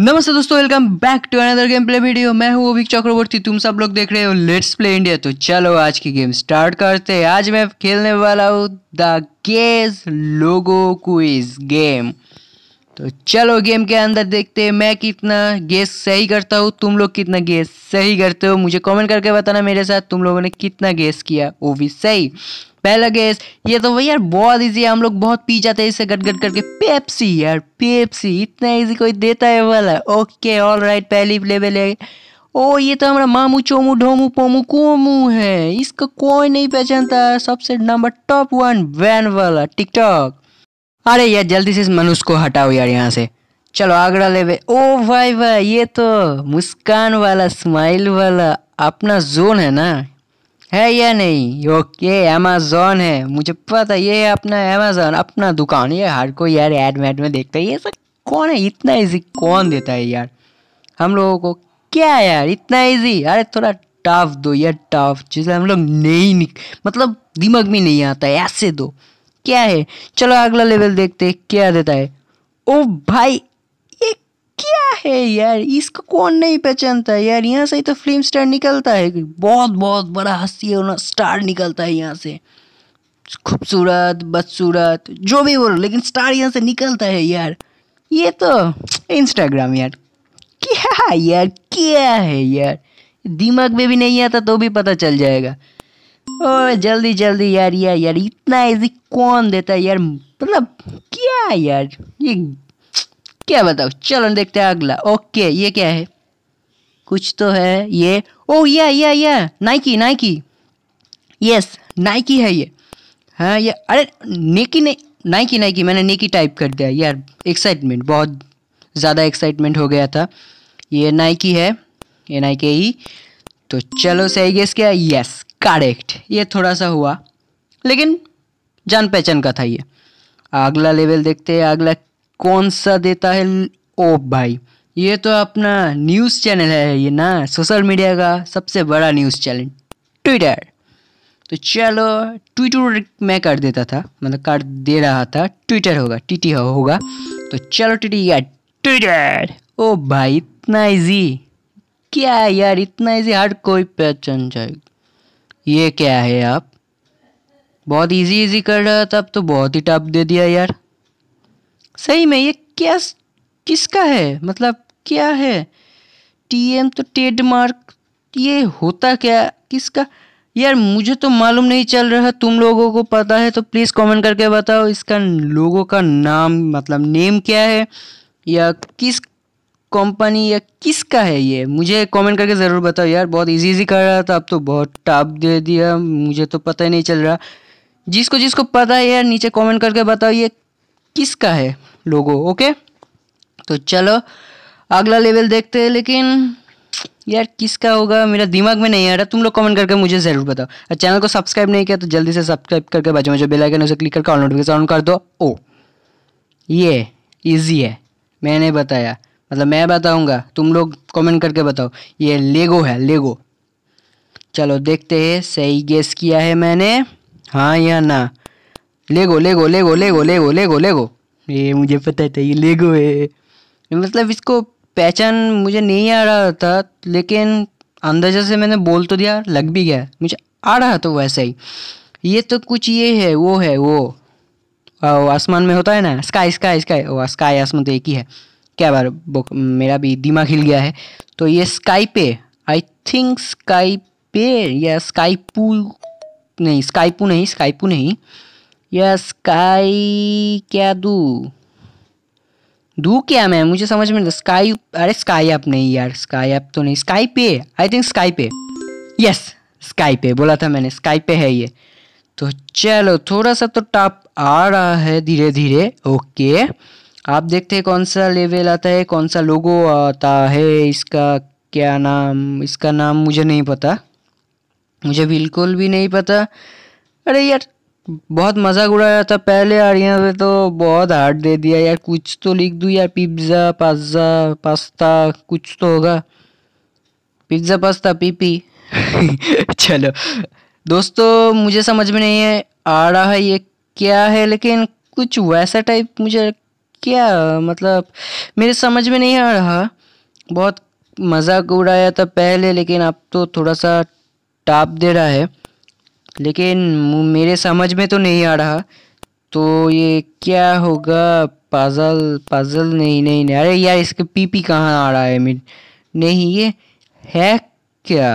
नमस्ते दोस्तों welcome back to another game play video मैं हूँ ओविक चक्रवर्ती तुम सब लोग देख रहे हो लेट्स प्ले इंडिया तो चलो आज की गेम स्टार्ट करते हैं आज मैं खेलने वाला हूँ the guess logo quiz game तो चलो गेम के अंदर देखते हैं मैं कितना गेस सही करता हूँ तुम लोग कितना गेस सही करते हो मुझे कमेंट करके बताना मेरे साथ तुम लोगों ने कितना गेस किया वो भी सही पहला गेस ये तो भाई यार बहुत इजी है हम लोग बहुत पी जाते हैं इसे गट गट करके पेप्सी यार पेप्सी इतना इजी कोई देता है वाला ओके ऑल राइट पहली लेवल है ओ ये तो हमारा मामू चोमू ढोमू पोमू कोमू है इसका कोई नहीं पहचानता सबसे नंबर टॉप वन वैन वाला टिकटॉक अरे यार जल्दी से इस मनुष्य को हटाओ यार यहाँ से चलो आगरा ले ओ भाई भाई ये तो मुस्कान वाला स्माइल वाला अपना जोन है ना है या नहीं ओके अमेजोन है मुझे पता ये अपना अमेजोन अपना दुकान ये हर कोई यार एड मैड में देखता है ये सब कौन है इतना इजी कौन देता है यार हम लोगों को क्या यार इतना इजी अरे थोड़ा टफ दो यार टफ जिसे हम लोग नहीं मतलब दिमाग में नहीं आता ऐसे दो क्या है चलो अगला लेवल देखते हैं क्या देता है ओ भाई ये क्या है यार इसको कौन नहीं पहचानता यार यहाँ से ही तो फिल्म स्टार निकलता है बहुत बहुत बड़ा हंसी होना स्टार निकलता है यहाँ से खूबसूरत बदसूरत जो भी बोलो लेकिन स्टार यहाँ से निकलता है यार ये तो इंस्टाग्राम यार क्या यार क्या है यार दिमाग में भी नहीं आता तो भी पता चल जाएगा ओ जल्दी जल्दी यार यार यार इतना इजी कौन देता है यार मतलब क्या यार ये क्या बताओ चलो देखते हैं अगला ओके ये क्या है कुछ तो है ये ओ या या या नाइकी नाइकी यस नाइकी है ये हाँ ये अरे नेकी ने नाइकी नाइकी मैंने नेकी टाइप कर दिया यार एक्साइटमेंट बहुत ज़्यादा एक्साइटमेंट हो गया था ये नाइकी है ये नाइकी ही तो चलो सही गेस क्या यस करेक्ट ये थोड़ा सा हुआ लेकिन जान पहचान का था ये अगला लेवल देखते हैं अगला कौन सा देता है ओ भाई ये तो अपना न्यूज़ चैनल है ये ना सोशल मीडिया का सबसे बड़ा न्यूज़ चैनल ट्विटर तो चलो ट्विटर मैं कर देता था मतलब कर दे रहा था ट्विटर होगा टी टी हो, होगा तो चलो टीटी या यार ट्विटर ओ भाई इतना इजी क्या यार इतना इजी हर कोई पहचान जाएगा ये क्या है आप बहुत इजी इजी कर रहा था अब तो बहुत ही टफ दे दिया यार सही में ये क्या किसका है मतलब क्या है टीएम तो ट्रेडमार्क ये होता क्या किसका यार मुझे तो मालूम नहीं चल रहा तुम लोगों को पता है तो प्लीज़ कमेंट करके बताओ इसका लोगों का नाम मतलब नेम क्या है या किस कंपनी या किसका है ये मुझे कमेंट करके ज़रूर बताओ यार बहुत इजी इजी कर रहा था अब तो बहुत टाप दे दिया मुझे तो पता ही नहीं चल रहा जिसको जिसको पता है यार नीचे कमेंट करके बताओ ये किसका है लोगो ओके तो चलो अगला लेवल देखते हैं लेकिन यार किसका होगा मेरा दिमाग में नहीं आ रहा तुम लोग कमेंट करके मुझे ज़रूर बताओ और चैनल को सब्सक्राइब नहीं किया तो जल्दी से सब्सक्राइब करके बाजू में जो बेल आइकन उसे क्लिक करके ऑल नोटिफिकेशन ऑन कर दो ओ ये इजी है मैंने बताया मतलब मैं बताऊंगा तुम लोग कमेंट करके बताओ ये लेगो है लेगो चलो देखते हैं सही गेस किया है मैंने हाँ या ना लेगो लेगो लेगो लेगो लेगो लेगो लेगो ये मुझे पता था ये लेगो है मतलब इसको पहचान मुझे नहीं आ रहा था लेकिन अंदाजा से मैंने बोल तो दिया लग भी गया मुझे आ रहा तो वैसे ही ये तो कुछ ये है वो है वो आसमान में होता है ना स्काई स्काई स्काई स्काई आसमान तो एक ही है क्या बार मेरा भी दिमाग हिल गया है तो ये स्काई पे आई थिंक स्काई पे या स्काईपू नहीं स्काईपू नहीं स्काईपू नहीं या स्काई क्या दू दू क्या मैं मुझे समझ में स्काई अरे स्काई ऐप नहीं यार स्काई ऐप तो नहीं स्काई पे आई थिंक स्काई पे यस स्काई पे बोला था मैंने स्काई पे है ये तो चलो थोड़ा सा तो टॉप आ रहा है धीरे धीरे ओके okay. आप देखते हैं कौन सा लेवल आता है कौन सा लोगो आता है इसका क्या नाम इसका नाम मुझे नहीं पता मुझे बिल्कुल भी नहीं पता अरे यार बहुत मजाक उड़ाया था पहले यार यहाँ पे तो बहुत हार्ड दे दिया यार कुछ तो लिख दू यार पिज्ज़ा पाजा पास्ता कुछ तो होगा पिज्ज़ा पास्ता पीपी चलो दोस्तों मुझे समझ में नहीं है आ रहा है ये क्या है लेकिन कुछ वैसा टाइप मुझे क्या मतलब मेरे समझ में नहीं आ रहा बहुत मजाक उड़ाया था पहले लेकिन अब तो थोड़ा सा टाप दे रहा है लेकिन मेरे समझ में तो नहीं आ रहा तो ये क्या होगा पाजल पाजल नहीं नहीं नहीं अरे यार इसके पीपी कहाँ आ रहा है मिड नहीं ये है क्या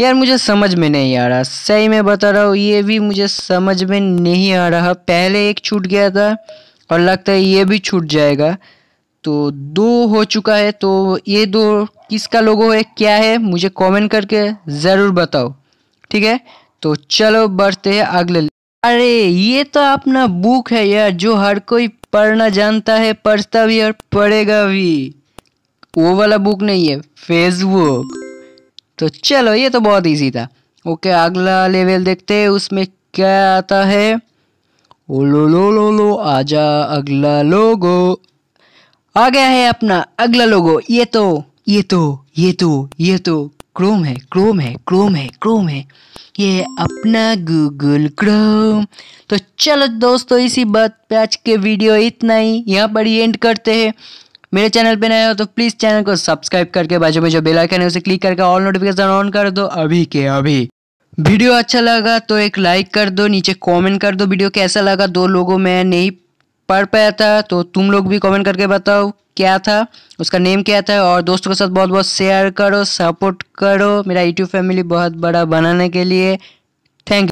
यार मुझे समझ में नहीं आ रहा सही में बता रहा हूँ ये भी मुझे समझ में नहीं आ रहा पहले एक छूट गया था और लगता है ये भी छूट जाएगा तो दो हो चुका है तो ये दो किसका लोगो है क्या है मुझे कमेंट करके ज़रूर बताओ ठीक है तो चलो बढ़ते हैं अगले अरे ये तो अपना बुक है यार जो हर कोई पढ़ना जानता है पढ़ता भी और पढ़ेगा भी वो वाला बुक नहीं है फेसबुक तो चलो ये तो बहुत ईजी था ओके अगला लेवल देखते हैं उसमें क्या आता है ओलो लो लो लो आजा अगला लोगो आ गया है अपना अगला लोगो ये तो ये तो ये तो ये तो क्रोम है क्रोम है क्रोम है क्रोम है ये अपना गूगल क्रोम तो चलो दोस्तों इसी बात पे आज के वीडियो इतना ही यहाँ पर ही एंड करते हैं मेरे चैनल पे नए हो तो प्लीज़ चैनल को सब्सक्राइब करके बाजू में जो बेल आइकन है उसे क्लिक करके ऑल नोटिफिकेशन ऑन कर दो अभी के अभी वीडियो अच्छा लगा तो एक लाइक कर दो नीचे कमेंट कर दो वीडियो कैसा लगा दो लोगों में नहीं पढ़ पाया था तो तुम लोग भी कमेंट करके बताओ क्या था उसका नेम क्या था और दोस्तों के साथ बहुत बहुत शेयर करो सपोर्ट करो मेरा यूट्यूब फैमिली बहुत बड़ा बनाने के लिए थैंक